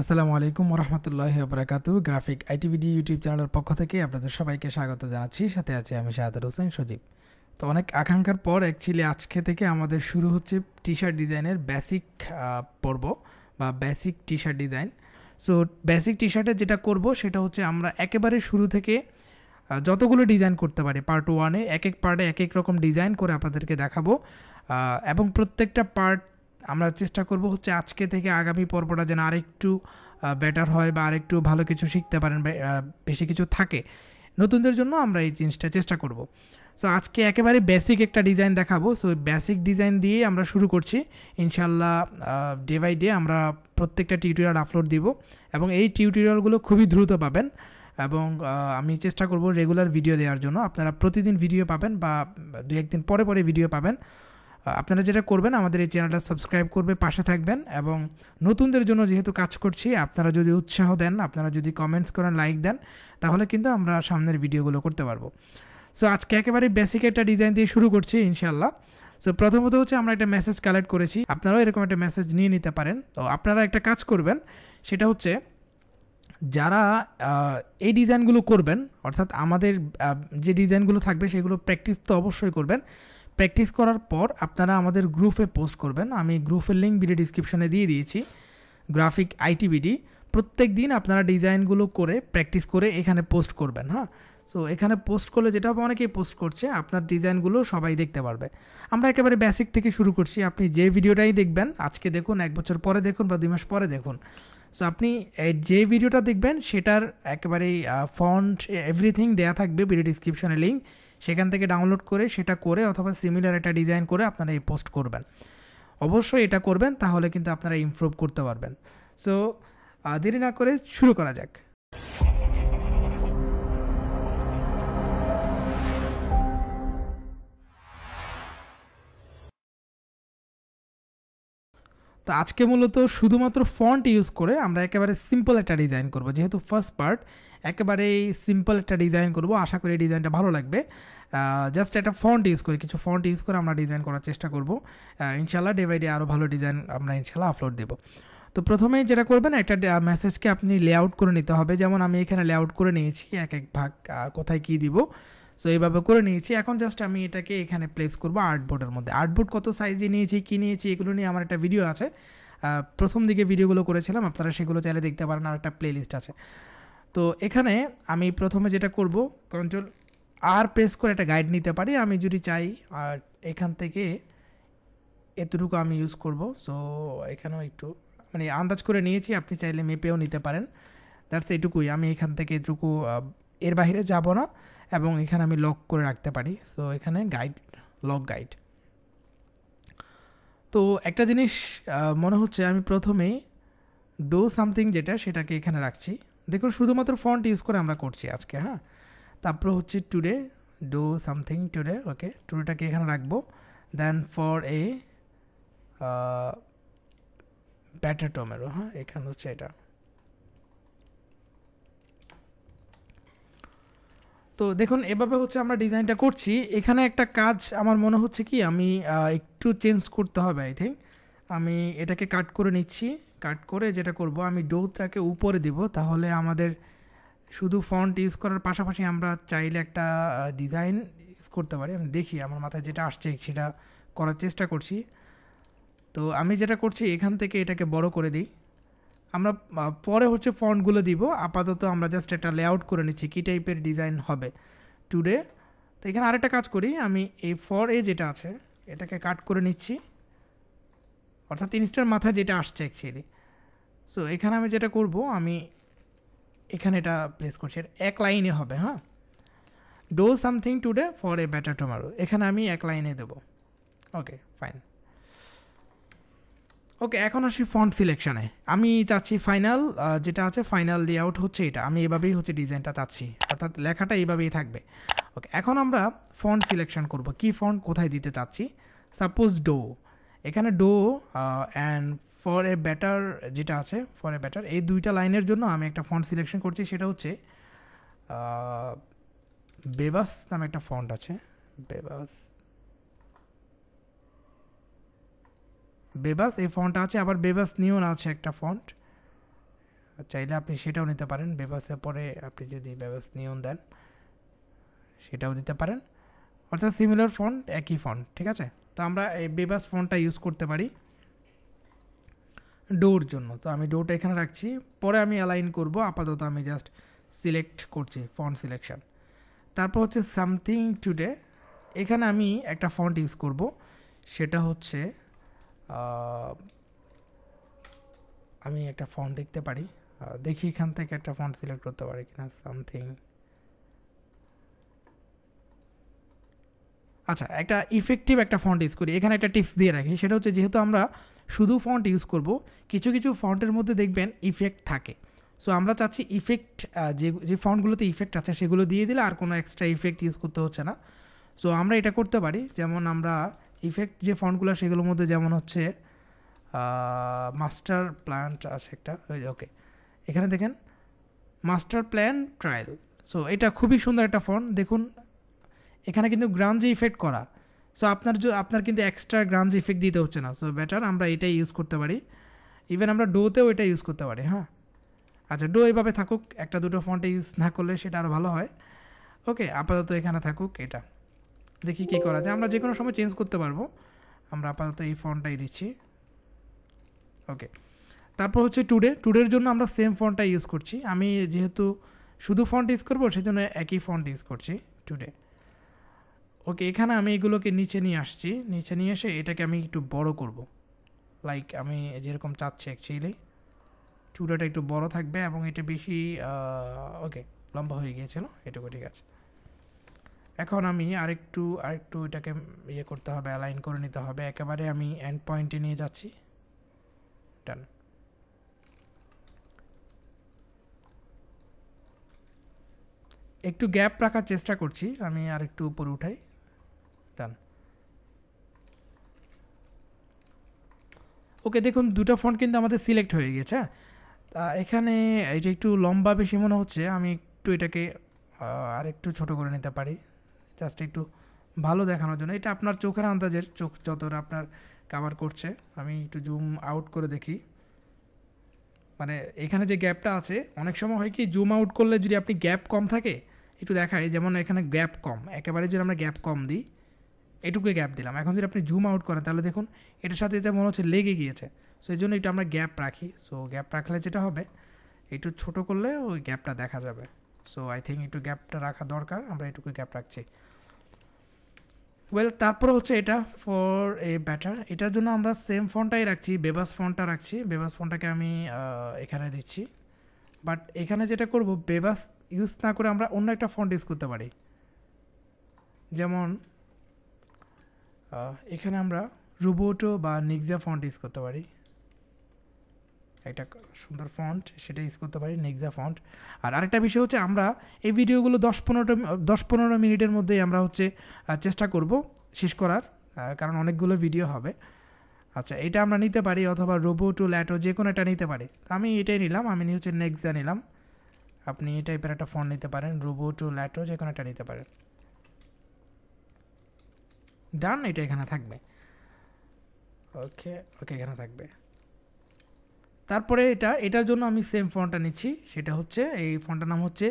আসসালামু আলাইকুম রহমতুল্লাহ বরাকাতু graphic আইটিভিডি YouTube চ্যানেলের পক্ষ থেকে আপনাদের সবাইকে স্বাগত জানাচ্ছি সাথে আছি আমি শাহাদার হোসেন সজীব তো অনেক আকাঙ্ক্ষার পর অ্যাকচুয়ালি আজকে থেকে আমাদের শুরু হচ্ছে টি শার্ট ডিজাইনের বেসিক পর্ব বা basic T shirt design so basic T শার্টে যেটা করব সেটা হচ্ছে আমরা একেবারে শুরু থেকে যতগুলো ডিজাইন করতে পারি পার্ট ওয়ানে এক এক পার্টে এক এক রকম ডিজাইন করে আপনাদেরকে দেখাবো এবং প্রত্যেকটা পার্ট আমরা চেষ্টা করব হচ্ছে আজকে থেকে আগামী পর্বটা যেন আরেকটু বেটার হয় বা আরেকটু ভালো কিছু শিখতে পারেন বেশি কিছু থাকে নতুনদের জন্য আমরা এই জিনিসটা চেষ্টা করব সো আজকে একেবারে বেসিক একটা ডিজাইন দেখাবো সো বেসিক ডিজাইন দিয়ে আমরা শুরু করছি ইনশাল্লাহ ডে বাই ডে আমরা প্রত্যেকটা টিউটোরিয়াল আপলোড দিব এবং এই টিউটোরিয়ালগুলো খুবই দ্রুত পাবেন এবং আমি চেষ্টা করব রেগুলার ভিডিও দেওয়ার জন্য আপনারা প্রতিদিন ভিডিও পাবেন বা দু একদিন পরে পরে ভিডিও পাবেন আপনারা যেটা করবেন আমাদের এই চ্যানেলটা সাবস্ক্রাইব করবে পাশে থাকবেন এবং নতুনদের জন্য যেহেতু কাজ করছি আপনারা যদি উৎসাহ দেন আপনারা যদি কমেন্টস করেন লাইক দেন তাহলে কিন্তু আমরা সামনের ভিডিওগুলো করতে পারবো সো আজকে একেবারে বেসিক একটা ডিজাইন দিয়ে শুরু করছি ইনশাল্লাহ সো প্রথমত হচ্ছে আমরা একটা মেসেজ কালেক্ট করেছি আপনারাও এরকম একটা মেসেজ নিয়ে নিতে পারেন তো আপনারা একটা কাজ করবেন সেটা হচ্ছে যারা এই ডিজাইনগুলো করবেন অর্থাৎ আমাদের যে ডিজাইনগুলো থাকবে সেগুলো প্র্যাকটিস তো অবশ্যই করবেন প্র্যাকটিস করার পর আপনারা আমাদের গ্রুপে পোস্ট করবেন আমি গ্রুপের লিঙ্ক ভিডিও ডিসক্রিপশনে দিয়ে দিয়েছি গ্রাফিক আইটিবিডি প্রত্যেক দিন আপনারা ডিজাইনগুলো করে প্র্যাকটিস করে এখানে পোস্ট করবেন হ্যাঁ সো এখানে পোস্ট করলে যেটা হবে অনেকেই পোস্ট করছে আপনার ডিজাইনগুলো সবাই দেখতে পারবে আমরা একেবারে বেসিক থেকে শুরু করছি আপনি যে ভিডিওটাই দেখবেন আজকে দেখুন এক বছর পরে দেখুন বা দুই মাস পরে দেখুন সো আপনি যে ভিডিওটা দেখবেন সেটার একেবারেই ফন্ট এভরিথিং দেয়া থাকবে ভিডিও ডিসক্রিপশনে লিঙ্ক সেখান থেকে ডাউনলোড করে সেটা করে অথবা সিমিলার একটা ডিজাইন করে আপনারা এই পোস্ট করবেন অবশ্যই এটা করবেন তাহলে কিন্তু আপনারা ইমপ্রুভ করতে পারবেন সো দেরি না করে শুরু করা যাক তো আজকে মূলত শুধুমাত্র ফন্ট ইউজ করে আমরা একেবারে সিম্পল একটা ডিজাইন করব যেহেতু ফার্স্ট পার্ট একেবারেই সিম্পল একটা ডিজাইন করব আশা করি ডিজাইনটা ভালো লাগবে জাস্ট একটা ফন্ট ইউজ করে কিছু ফন্ট ইউজ করে আমরা ডিজাইন করার চেষ্টা করব ইনশাল্লাহ ডে বাই ডে আরও ভালো ডিজাইন আমরা ইনশাল্লাহ আপলোড দেবো তো প্রথমে যেটা করবেন একটা মেসেজকে আপনি লেআউট করে নিতে হবে যেমন আমি এখানে লেআউট করে নিয়েছি এক এক ভাগ কোথায় কী দিব সো এইভাবে করে নিয়েছি এখন জাস্ট আমি এটাকে এখানে প্লেস করবো আর্টবোর্ডের মধ্যে আর্টবোর্ড কত সাইজে নিয়েছি কী নিয়েছি এগুলো নিয়ে আমার একটা ভিডিও আছে প্রথম দিকে ভিডিওগুলো করেছিলাম আপনারা সেগুলো চাইলে দেখতে পারেন আর একটা প্লেলিস্ট আছে তো এখানে আমি প্রথমে যেটা করব কন্ট্রোল আর প্রেস করে একটা গাইড নিতে পারি আমি যদি চাই আর এখান থেকে এতটুকু আমি ইউজ করব সো এখানেও একটু মানে আন্দাজ করে নিয়েছি আপনি চাইলে মেপেও নিতে পারেন দ্যাটস এটুকুই আমি এখান থেকে এটুকু এর বাইরে যাব না এবং এখানে আমি লক করে রাখতে পারি সো এখানে গাইড লক গাইড তো একটা জিনিস মনে হচ্ছে আমি প্রথমে ডো সামথিং যেটা সেটাকে এখানে রাখছি দেখুন শুধুমাত্র ফন্ট ইউজ করে আমরা করছি আজকে হ্যাঁ তারপর হচ্ছে today do something today okay টুডেটাকে এখানে রাখবো then for a better tomorrow হ্যাঁ এখানে হচ্ছে এটা তো দেখুন এভাবে হচ্ছে আমরা ডিজাইনটা করছি এখানে একটা কাজ আমার মনে হচ্ছে কি আমি একটু চেঞ্জ করতে হবে আই থিঙ্ক আমি এটাকে কাট করে নিচ্ছি কাট করে যেটা করব আমি ডোটাকে উপরে দেব তাহলে আমাদের শুধু ফন্ট ইউজ করার পাশাপাশি আমরা চাইলে একটা ডিজাইন ইউজ করতে পারি আমি দেখি আমার মাথায় যেটা আসছে সেটা করার চেষ্টা করছি তো আমি যেটা করছি এখান থেকে এটাকে বড় করে দিই আমরা পরে হচ্ছে ফন্টগুলো দিব আপাতত আমরা জাস্ট একটা লেআউট করে নিচ্ছি কী টাইপের ডিজাইন হবে টুডে তো এখানে আরেকটা কাজ করি আমি এই ফর এ যেটা আছে এটাকে কাট করে নিচ্ছি অর্থাৎ ইনস্টার মাথায় যেটা আসছে অ্যাকচুয়ালি সো এখানে আমি যেটা করব আমি এখানে এটা প্লেস করছি এক লাইনে হবে হ্যাঁ do something today for a better tomorrow এখানে আমি এক লাইনে দেবো ওকে ফাইন ওকে এখন আসি ফন্ট সিলেকশানে আমি চাচ্ছি ফাইনাল যেটা আছে ফাইনাল লেআউট হচ্ছে এটা আমি এভাবেই হচ্ছে ডিজাইনটা চাচ্ছি অর্থাৎ লেখাটা এইভাবেই থাকবে ওকে এখন আমরা ফন্ট সিলেকশন করব কি ফন্ট কোথায় দিতে চাচ্ছি সাপোজ ডো এখানে do and for a better যেটা আছে ফর এ ব্যাটার এই দুইটা লাইনের জন্য আমি একটা ফন্ট সিলেকশন করছি সেটা হচ্ছে বেবাস নামে একটা ফন্ট আছে বেবাস বেবাস এই ফন্টটা আছে আবার বেবাস নিয়ন আছে একটা ফন্ট চাইলে আপনি সেটাও নিতে পারেন বেবাসের পরে আপনি যদি বেবাস নিয়ন দেন সেটাও দিতে পারেন অর্থাৎ সিমিলার ফন্ট একই ফন্ট ঠিক আছে তো আমরা এই বেবাস ফন্টটা ইউজ করতে পারি ডোর জন্য তো আমি ডোরটা এখানে রাখছি পরে আমি অ্যালাইন করব আপাতত আমি জাস্ট সিলেক্ট করছি ফন্ট সিলেকশন তারপর হচ্ছে সামথিং টুডে এখানে আমি একটা ফন্ট ইউজ করব সেটা হচ্ছে আমি একটা ফন্ট দেখতে পারি দেখি এখান থেকে একটা ফন্ট সিলেক্ট করতে পারি কিনা সামথিং আচ্ছা একটা ইফেক্টিভ একটা ফন্ট ইউজ করি এখানে একটা টিপস দিয়ে রাখি সেটা হচ্ছে যেহেতু আমরা শুধু ফন্ট ইউজ করব কিছু কিছু ফন্টের মধ্যে দেখবেন ইফেক্ট থাকে সো আমরা চাচ্ছি ইফেক্ট যে যে ফন্টগুলোতে ইফেক্ট আছে সেগুলো দিয়ে দিলে আর কোনো এক্সট্রা ইফেক্ট ইউজ করতে হচ্ছে না সো আমরা এটা করতে পারি যেমন আমরা ইফেক্ট যে ফন্টগুলো সেগুলোর মধ্যে যেমন হচ্ছে মাস্টার প্ল্যান্ট আছে একটা ওকে এখানে দেখেন মাস্টার প্ল্যান ট্রায়াল সো এটা খুবই সুন্দর একটা ফন্ট দেখুন এখানে কিন্তু গ্রাঞ্জে ইফেক্ট করা সো আপনার আপনার কিন্তু এক্সট্রা গ্রাঞ্জ ইফেক্ট দিতে হচ্ছে না সো বেটার আমরা এটাই ইউজ করতে পারি ইভেন আমরা ডোতেও এটা ইউজ করতে পারি হ্যাঁ আচ্ছা ডো এইভাবে থাকুক একটা দুটো ফন্টে ইউজ না করলে সেটা আরও ভালো হয় ওকে আপাতত এখানে থাকুক এটা দেখি কি করা যায় আমরা যে কোনো সময় চেঞ্জ করতে পারবো আমরা আপাতত এই ফোনটাই দিচ্ছি ওকে তারপর হচ্ছে টুডে টুডের জন্য আমরা সেম ফোনটা ইউজ করছি আমি যেহেতু শুধু ফন্ট ইউজ করবো সেই জন্য একই ফন্ট ইউজ করছি টুডে ওকে এখানে আমি এগুলোকে নিচে নিয়ে আসছি নিচে নিয়ে এসে এটাকে আমি একটু বড় করব লাইক আমি যেরকম চাচ্ছি অ্যাকচুয়ালি টুডোটা একটু বড় থাকবে এবং এটা বেশি ওকে লম্বা হয়ে গিয়েছিল এটুকু ঠিক আছে এখন আমি আরেকটু আরেকটু এটাকে ইয়ে করতে হবে অ্যালাইন করে নিতে হবে একেবারে আমি এন্ড পয়েন্টে নিয়ে যাচ্ছি ডান একটু গ্যাপ রাখার চেষ্টা করছি আমি আর একটু উপরে উঠাই ডান ওকে দেখুন দুটো ফন্ট কিন্তু আমাদের সিলেক্ট হয়ে গেছে তা এখানে এটা একটু লম্বা বেশি মনে হচ্ছে আমি একটু এটাকে আরেকটু ছোট করে নিতে পারি জাস্ট একটু ভালো দেখানোর জন্য এটা আপনার চোখের আন্দাজের চোখ যতটা আপনার কাভার করছে আমি একটু জুম আউট করে দেখি মানে এখানে যে গ্যাপটা আছে অনেক সময় হয় কি জুম আউট করলে যদি আপনি গ্যাপ কম থাকে একটু দেখায় যেমন এখানে গ্যাপ কম একেবারে যদি আমরা গ্যাপ কম দিই এটুকুই গ্যাপ দিলাম এখন যদি আপনি জুম আউট করেন তাহলে দেখুন এটার সাথে এটা মনে হচ্ছে লেগে গিয়েছে সো এই জন্য একটু আমরা গ্যাপ রাখি সো গ্যাপ রাখলে যেটা হবে একটু ছোট করলে ওই গ্যাপটা দেখা যাবে সো আই থিঙ্ক একটু গ্যাপটা রাখা দরকার আমরা এটুকুই গ্যাপ রাখছি ওয়েল তারপর হচ্ছে এটা ফর এ ব্যাটার এটার জন্য আমরা সেম ফোনটাই রাখছি বেবাস ফোনটা রাখছি বেবাস ফোনটাকে আমি এখানে দিচ্ছি বাট এখানে যেটা করব বেবাস ইউজ না করে আমরা অন্য একটা ফোন ইউজ করতে পারি যেমন এখানে আমরা রুবোটো বা নিক্সা ফোন ইউজ করতে পারি একটা সুন্দর ফন্ট সেটা ইউজ করতে পারি নেক্সা ফন্ট আর আরেকটা বিষয় হচ্ছে আমরা এই ভিডিওগুলো দশ পনেরোটা দশ পনেরো মিনিটের মধ্যেই আমরা হচ্ছে চেষ্টা করব শেষ করার কারণ অনেকগুলো ভিডিও হবে আচ্ছা এটা আমরা নিতে পারি অথবা রোবো টু ল্যাটো যে কোনো একটা নিতে পারি তো আমি এটাই নিলাম আমি হচ্ছে নেক্সা নিলাম আপনি এই টাইপের একটা ফোন নিতে পারেন রোবো টু ল্যাটো যে কোনো একটা নিতে পারেন ডান এটা এখানে থাকবে ওকে ওকে এখানে থাকবে তারপরে এটা এটার জন্য আমি সেম ফন্টটা নিচ্ছি সেটা হচ্ছে এই ফন্টটার নাম হচ্ছে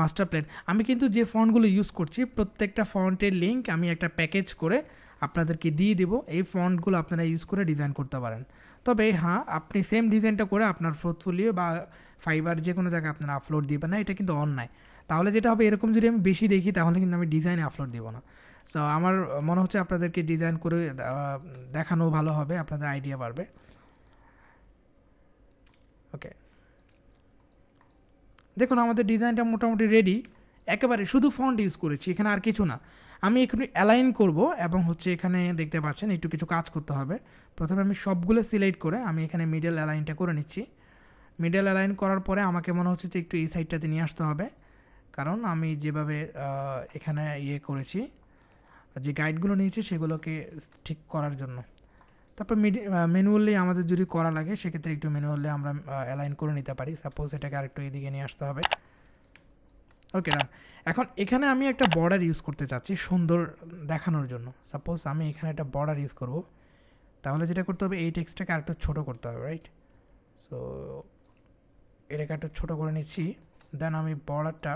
মাস্টার প্ল্যান আমি কিন্তু যে ফন্টগুলো ইউজ করছি প্রত্যেকটা ফোনটের লিঙ্ক আমি একটা প্যাকেজ করে আপনাদেরকে দিয়ে দেবো এই ফন্টগুলো আপনারা ইউজ করে ডিজাইন করতে পারেন তবে হ্যাঁ আপনি সেম ডিজাইনটা করে আপনার ফোর্থফুলিও বা ফাইবার যে কোনো জায়গায় আপনারা আপলোড দিবেন না এটা কিন্তু অন্যায় তাহলে যেটা হবে এরকম যদি আমি বেশি দেখি তাহলে কিন্তু আমি ডিজাইনে আপলোড দেবো না সো আমার মনে হচ্ছে আপনাদেরকে ডিজাইন করে দেখানো ভালো হবে আপনাদের আইডিয়া বাড়বে ওকে দেখুন আমাদের ডিজাইনটা মোটামুটি রেডি একেবারে শুধু ফন্ট ইউজ করেছি এখানে আর কিছু না আমি এখানে অ্যালাইন করব এবং হচ্ছে এখানে দেখতে পাচ্ছেন একটু কিছু কাজ করতে হবে প্রথমে আমি সবগুলো সিলেক্ট করে আমি এখানে মিডল অ্যালাইনটা করে নিচ্ছি মিডল অ্যালাইন করার পরে আমাকে মনে হচ্ছে যে একটু এই সাইডটাতে নিয়ে আসতে হবে কারণ আমি যেভাবে এখানে ইয়ে করেছি যে গাইডগুলো নিয়েছি সেগুলোকে ঠিক করার জন্য তারপর ম্যানুয়ালি আমাদের যদি করা লাগে সেক্ষেত্রে একটু ম্যানুয়ালি আমরা অ্যালাইন করে নিতে পারি সাপোজ এটাকে আরেকটু এদিকে নিয়ে আসতে হবে ওকে না এখন এখানে আমি একটা বর্ডার ইউজ করতে চাচ্ছি সুন্দর দেখানোর জন্য সাপোজ আমি এখানে একটা বর্ডার ইউজ করব তাহলে যেটা করতে হবে এই টেক্সটটাকে আরেকটু ছোটো করতে হবে রাইট সো এটাকে একটু ছোটো করে নিচ্ছি দেন আমি বর্ডারটা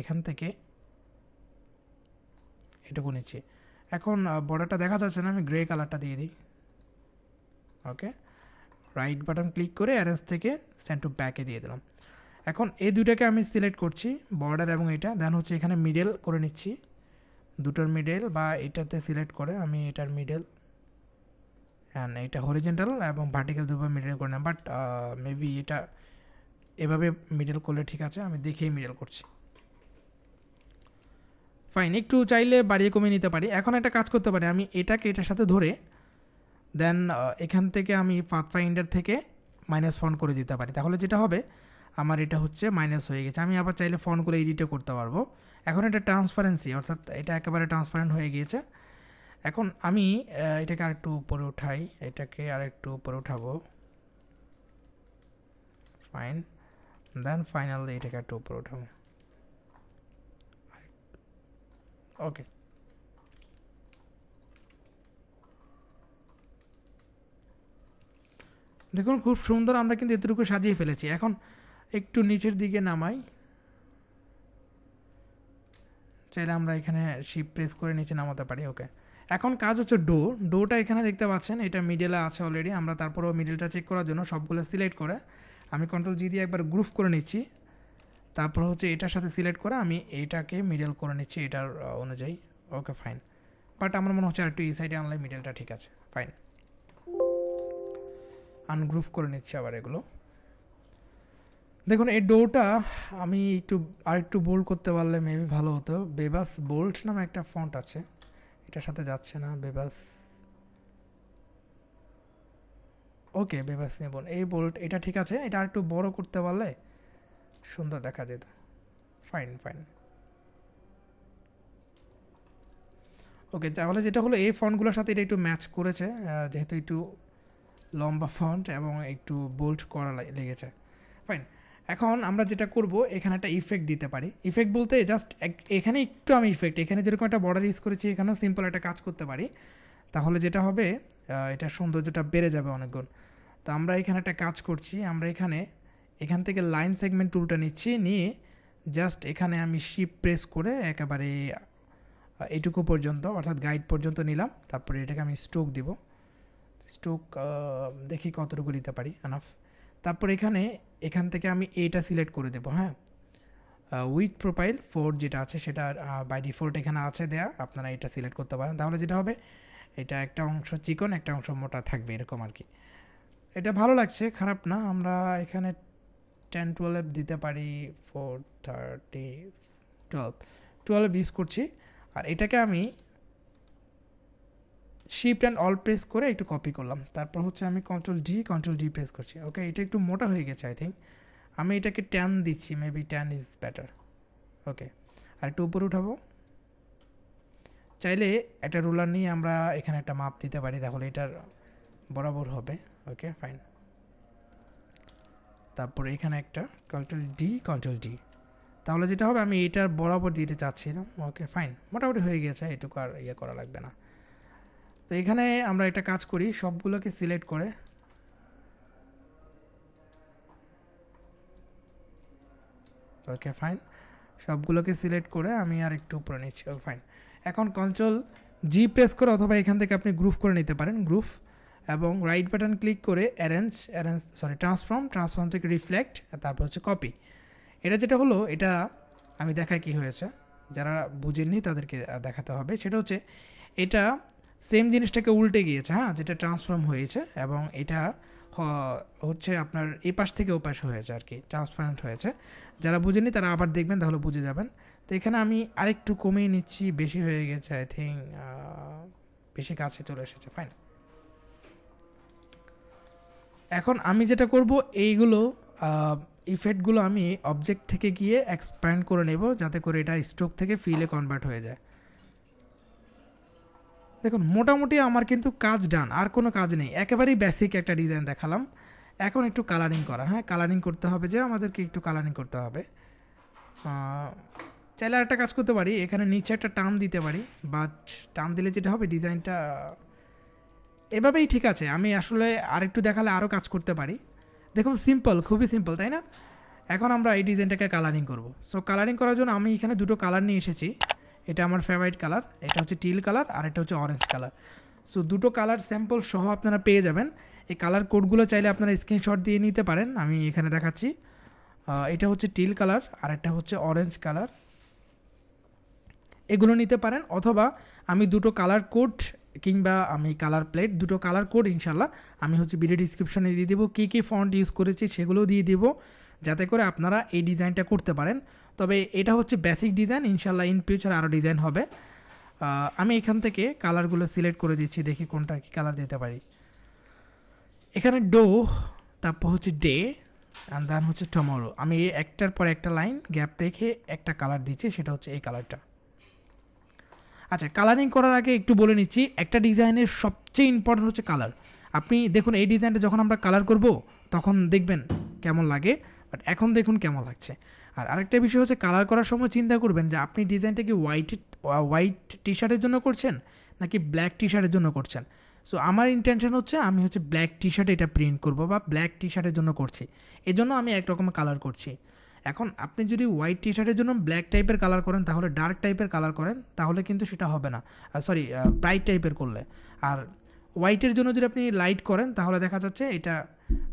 এখান থেকে এটুকু নিচ্ছি এখন বর্ডারটা দেখা যাচ্ছে না আমি গ্রে কালারটা দিয়ে দিই ওকে রাইট বাটন ক্লিক করে অ্যারেঞ্জ থেকে সেন্ড টু ব্যাকে দিয়ে দিলাম এখন এই দুটাকে আমি সিলেক্ট করছি বর্ডার এবং এটা দেন হচ্ছে এখানে মিডেল করে নিচ্ছি দুটোর মিডেল বা এটাতে সিলেক্ট করে আমি এটার মিডেল অ্যান্ড এটা হরিজেন্টাল এবং ভার্টিক্যাল দুবার মিডেল করে না বাট মেবি এটা এভাবে মিডল করলে ঠিক আছে আমি দেখেই মিডল করছি ফাইন একটু চাইলে বাড়িয়ে কমিয়ে নিতে পারি এখন একটা কাজ করতে পারি আমি এটাকে এটার সাথে ধরে দেন এখান থেকে আমি পাথ ফাইন্ডার থেকে মাইনাস ফোন করে দিতে পারি তাহলে যেটা হবে আমার এটা হচ্ছে মাইনাস হয়ে গেছে আমি আবার চাইলে ফোন করে এডিটও করতে পারবো এখন এটা ট্রান্সপারেন্সি অর্থাৎ এটা একেবারে ট্রান্সপারেন্ট হয়ে গিয়েছে এখন আমি এটাকে আরেকটু উপরে উঠাই এটাকে আরেকটু উপরে উঠাবো ফাইন দেন ফাইনাল এটাকে একটু উপরে উঠাবো Okay. দেখুন খুব সুন্দর আমরা কিন্তু এতটুকু সাজিয়ে ফেলেছি এখন একটু নিচের দিকে নামাই চাইলে আমরা এখানে শিপ প্রেস করে নিচে নামাতে পারি ওকে এখন কাজ হচ্ছে ডো ডোটা এখানে দেখতে পাচ্ছেন এটা মিডেলে আছে অলরেডি আমরা তারপরেও মিডেলটা চেক করার জন্য সবগুলো সিলেক্ট করে আমি কন্ট্রোল জি দিয়ে একবার গ্রুপ করে নিচ্ছি তারপর হচ্ছে এটার সাথে সিলেক্ট করে আমি এইটাকে মিডল করে নিচ্ছি এটার অনুযায়ী ওকে ফাইন বাট আমার মনে হচ্ছে আরেকটু এই সাইডে আনলে মিডলটা ঠিক আছে ফাইন আনগ্রুভ করে নিচ্ছি আবার এগুলো দেখুন এই ডোটা আমি একটু আরেকটু বোল্ড করতে পারলে মেবি ভালো হতো বেবাস বোল্ট নামে একটা ফন্ট আছে এটার সাথে যাচ্ছে না বেবাস ওকে বেবাস নেবন এই বোল্ট এটা ঠিক আছে এটা আরেকটু বড় করতে পারলে সুন্দর দেখা যেত ফাইন ফাইন ওকে তাহলে যেটা হলো এই ফন্টগুলোর সাথে এটা একটু ম্যাচ করেছে যেহেতু একটু লম্বা ফন্ট এবং একটু বোল্ড করা লেগেছে ফাইন এখন আমরা যেটা করব এখানে একটা ইফেক্ট দিতে পারি ইফেক্ট বলতে জাস্ট এখানে একটু আমি ইফেক্ট এখানে যেরকম একটা বর্ডার ইউজ করেছি এখানেও সিম্পল একটা কাজ করতে পারি তাহলে যেটা হবে এটা সৌন্দর্যটা বেড়ে যাবে অনেকগুণ তো আমরা এখানে একটা কাজ করছি আমরা এখানে এখান থেকে লাইন সেগমেন্ট টুলটা নিচ্ছি নিয়ে জাস্ট এখানে আমি শিপ প্রেস করে একেবারে এটুকু পর্যন্ত অর্থাৎ গাইড পর্যন্ত নিলাম তারপরে এটাকে আমি স্ট্রোক দিব স্ট্রোক দেখি কতটুকু নিতে পারি আনাফ তারপর এখানে এখান থেকে আমি এটা সিলেক্ট করে দেবো হ্যাঁ উইথ প্রোফাইল ফোর যেটা আছে সেটা বাই ডিফল্ট এখানে আছে দেয়া আপনারা এটা সিলেক্ট করতে পারেন তাহলে যেটা হবে এটা একটা অংশ চিকন একটা অংশ মোটা থাকবে এরকম আর কি এটা ভালো লাগছে খারাপ না আমরা এখানে টেন টুয়েলভ দিতে পারি four thirty twelve twelve use করছি আর এটাকে আমি শিফট অ্যান্ড অল প্রেস করে একটু কপি করলাম তারপর হচ্ছে আমি control D control D press করছি ওকে এটা একটু মোটা হয়ে গেছে আই থিঙ্ক আমি এটাকে টেন দিচ্ছি maybe ten is better okay আর একটু উপরে উঠাবো চাইলে একটা রুলার নিয়ে আমরা এখানে একটা মাপ দিতে পারি তাহলে এটার বরাবর হবে ওকে ফাইন তারপরে এখানে একটা কন্ট্রোল ডি কন্ট্রোল ডি তাহলে যেটা হবে আমি এটার বরাবর দিতে চাচ্ছিলাম ওকে ফাইন মোটামুটি হয়ে গেছে এটুকু আর ইয়ে করা লাগবে না তো এখানে আমরা একটা কাজ করি সবগুলোকে সিলেক্ট করে ওকে ফাইন সবগুলোকে সিলেক্ট করে আমি আর একটু উপরে নিচ্ছি ফাইন এখন কন্ট্রোল জি প্রেস করে অথবা এখান থেকে আপনি গ্রুপ করে নিতে পারেন গ্রুপ এবং রাইট বাটন ক্লিক করে arrange arrange sorry transform transform থেকে রিফ্লেক্ট তারপর হচ্ছে কপি এটা যেটা হলো এটা আমি দেখায় কি হয়েছে যারা বুঝেননি তাদেরকে দেখাতে হবে সেটা হচ্ছে এটা সেম জিনিসটাকে উল্টে গিয়েছে হ্যাঁ যেটা ট্রান্সফর্ম হয়েছে এবং এটা হচ্ছে আপনার এ পাশ থেকে ও পাশ হয়েছে আর কি ট্রান্সপারেন্ট হয়েছে যারা বুঝেনি তারা আবার দেখবেন তাহলে বুঝে যাবেন তো এখানে আমি আরেকটু কমিয়ে নিচ্ছি বেশি হয়ে গেছে আই থিঙ্ক বেশি কাছে চলে এসেছে ফাইন এখন আমি যেটা করব এইগুলো ইফেক্টগুলো আমি অবজেক্ট থেকে গিয়ে এক্সপ্যান্ড করে নেব যাতে করে এটা স্ট্রোক থেকে ফিলে কনভার্ট হয়ে যায় দেখুন মোটামুটি আমার কিন্তু কাজ ডান আর কোনো কাজ নেই একেবারেই বেসিক একটা ডিজাইন দেখালাম এখন একটু কালারিং করা হ্যাঁ কালারিং করতে হবে যে আমাদেরকে একটু কালারিং করতে হবে চাইলে একটা কাজ করতে পারি এখানে নিচে একটা টার্ম দিতে পারি বাট টার্ম দিলে যেটা হবে ডিজাইনটা এভাবেই ঠিক আছে আমি আসলে আরেকটু দেখালে আরও কাজ করতে পারি দেখুন সিম্পল খুবই সিম্পল তাই না এখন আমরা এই ডিজাইনটাকে কালারিং করব সো কালারিং করার জন্য আমি এখানে দুটো কালার নিয়ে এসেছি এটা আমার ফেভারিট কালার এটা হচ্ছে টিল কালার আর এটা হচ্ছে অরেঞ্জ কালার সো দুটো কালার স্যাম্পল সহ আপনারা পেয়ে যাবেন এই কালার কোডগুলো চাইলে আপনারা স্ক্রিনশট দিয়ে নিতে পারেন আমি এখানে দেখাচ্ছি এটা হচ্ছে টিল কালার আর একটা হচ্ছে অরেঞ্জ কালার এগুলো নিতে পারেন অথবা আমি দুটো কালার কোড কিংবা আমি কালার প্লেট দুটো কালার কোড ইনশাল্লাহ আমি হচ্ছে ভিডিও ডিসক্রিপশনে দিয়ে দেবো কী কী ফন্ট ইউজ করেছি সেগুলো দিয়ে দেবো যাতে করে আপনারা এই ডিজাইনটা করতে পারেন তবে এটা হচ্ছে বেসিক ডিজাইন ইনশাল্লাহ ইন ফিউচার আরও ডিজাইন হবে আমি এখান থেকে কালারগুলো সিলেক্ট করে দিচ্ছি দেখি কোনটা কী কালার দিতে পারি এখানে ডো তারপর হচ্ছে ডে অ্যান্ড দেন হচ্ছে টমরো আমি একটার পর একটা লাইন গ্যাপ রেখে একটা কালার দিচ্ছি সেটা হচ্ছে এই কালারটা আচ্ছা কালারিং করার আগে একটু বলে নিচ্ছি একটা ডিজাইনের সবচেয়ে ইম্পর্টেন্ট হচ্ছে কালার আপনি দেখুন এই ডিজাইনটা যখন আমরা কালার করব তখন দেখবেন কেমন লাগে বাট এখন দেখুন কেমন লাগছে আর আরেকটা বিষয় হচ্ছে কালার করার সময় চিন্তা করবেন যে আপনি ডিজাইনটা কি হোয়াইট হোয়াইট টি শার্টের জন্য করছেন নাকি ব্ল্যাক টি শার্টের জন্য করছেন সো আমার ইন্টেনশন হচ্ছে আমি হচ্ছে ব্ল্যাক টি শার্ট এটা প্রিন্ট করবো বা ব্ল্যাক টি শার্টের জন্য করছি এজন্য আমি একরকম কালার করছি এখন আপনি যদি হোয়াইট টি শার্টের জন্য ব্ল্যাক টাইপের কালার করেন তাহলে ডার্ক টাইপের কালার করেন তাহলে কিন্তু সেটা হবে না সরি ব্রাইট টাইপের করলে আর হোয়াইটের জন্য যদি আপনি লাইট করেন তাহলে দেখা যাচ্ছে এটা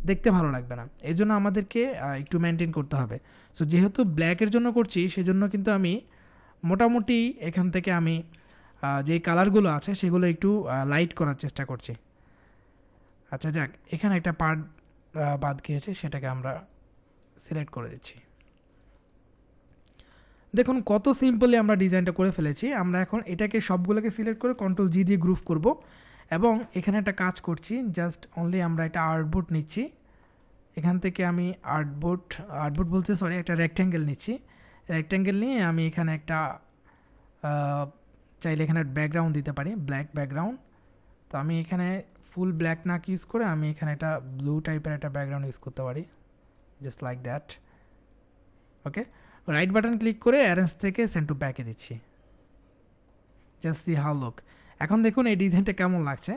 দেখতে ভালো লাগবে না এই জন্য আমাদেরকে একটু মেনটেন করতে হবে সো যেহেতু ব্ল্যাকের জন্য করছি সেজন্য কিন্তু আমি মোটামুটি এখান থেকে আমি যে কালারগুলো আছে সেগুলো একটু লাইট করার চেষ্টা করছি আচ্ছা যাক এখানে একটা পার্ট বাদ গিয়েছে সেটাকে আমরা সিলেক্ট করে দিচ্ছি দেখুন কত সিম্পলি আমরা ডিজাইনটা করে ফেলেছি আমরা এখন এটাকে সবগুলোকে সিলেক্ট করে কন্ট্রোল জি দিয়ে গ্রুপ করব এবং এখানে একটা কাজ করছি জাস্ট অনলি আমরা একটা আর্টবোর্ড নিচ্ছি এখান থেকে আমি আর্টবোর্ড আর্টবোর্ড বলছে সরি একটা রেক্ট্যাঙ্গেল নিচ্ছি রেক্ট্যাঙ্গেল নিয়ে আমি এখানে একটা চাইলে এখানে ব্যাকগ্রাউন্ড দিতে পারি ব্ল্যাক ব্যাকগ্রাউন্ড তো আমি এখানে ফুল ব্ল্যাক নাক ইউজ করে আমি এখানে একটা ব্লু টাইপের একটা ব্যাকগ্রাউন্ড ইউজ করতে পারি just like that okay right button click করে অ্যারেঞ্জ থেকে সেন্ড টু ব্যাকে দিচ্ছি জাস্ট সি হাউ লুক এখন দেখুন এই ডিজাইনটা কেমন লাগছে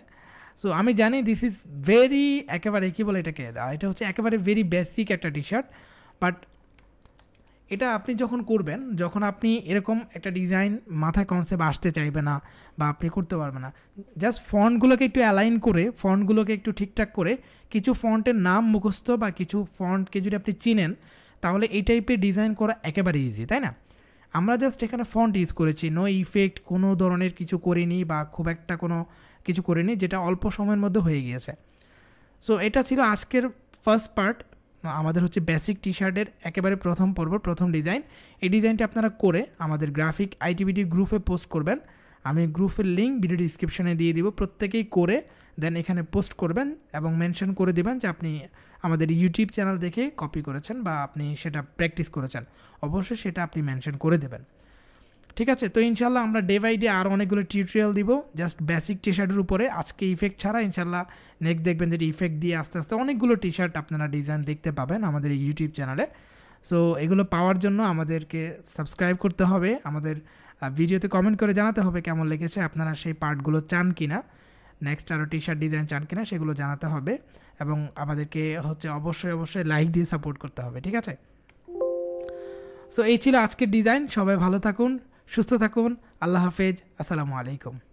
সো আমি জানি দিস ইজ ভেরি একেবারে কী বলে এটাকে এটা হচ্ছে একেবারে ভেরি বেসিক একটা টি শার্ট বাট এটা আপনি যখন করবেন যখন আপনি এরকম একটা ডিজাইন মাথায় কনসেপ্ট আসতে চাইবে না বা আপনি করতে পারবে না জাস্ট ফন্টগুলোকে একটু অ্যালাইন করে ফন্টগুলোকে একটু ঠিকঠাক করে কিছু ফন্টের নাম মুখস্থ বা কিছু ফন্টকে যদি আপনি চিনেন তাহলে এই টাইপের ডিজাইন করা একেবারে ইজি তাই না আমরা জাস্ট এখানে ফন্ট ইউজ করেছি নো ইফেক্ট কোনো ধরনের কিছু করিনি বা খুব একটা কোনো কিছু করিনি যেটা অল্প সময়ের মধ্যে হয়ে গিয়েছে সো এটা ছিল আজকের ফার্স্ট পার্ট আমাদের হচ্ছে বেসিক টি শার্টের একেবারে প্রথম পর্ব প্রথম ডিজাইন এই ডিজাইনটি আপনারা করে আমাদের গ্রাফিক আইটিভিটি গ্রুপে পোস্ট করবেন আমি গ্রুপের লিঙ্ক ভিডিও ডিসক্রিপশানে দিয়ে দিব প্রত্যেকেই করে দেন এখানে পোস্ট করবেন এবং মেনশন করে দেবেন যে আপনি আমাদের ইউটিউব চ্যানেল দেখে কপি করেছেন বা আপনি সেটা প্র্যাকটিস করেছেন অবশ্যই সেটা আপনি মেনশন করে দেবেন ঠিক আছে তো ইনশাল্লাহ আমরা ডে বাই ডে আরও অনেকগুলো টিউটোরিয়াল দিব জাস্ট বেসিক টি শার্টের উপরে আজকে ইফেক্ট ছাড়া ইনশাল্লাহ নেক্সট দেখবেন যেটি ইফেক্ট দিয়ে আস্তে আস্তে অনেকগুলো টি শার্ট আপনারা ডিজাইন দেখতে পাবেন আমাদের ইউটিউব চ্যানেলে সো এগুলো পাওয়ার জন্য আমাদেরকে সাবস্ক্রাইব করতে হবে আমাদের ভিডিওতে কমেন্ট করে জানাতে হবে কেমন লেগেছে আপনারা সেই পার্টগুলো চান কি না নেক্সট আরও টি শার্ট ডিজাইন চান কিনা সেগুলো জানাতে হবে এবং আমাদেরকে হচ্ছে অবশ্যই অবশ্যই লাইক দিয়ে সাপোর্ট করতে হবে ঠিক আছে সো এই ছিল আজকের ডিজাইন সবাই ভালো থাকুন সুস্থ থাকুন আল্লাহ হাফেজ আসসালামু আলাইকুম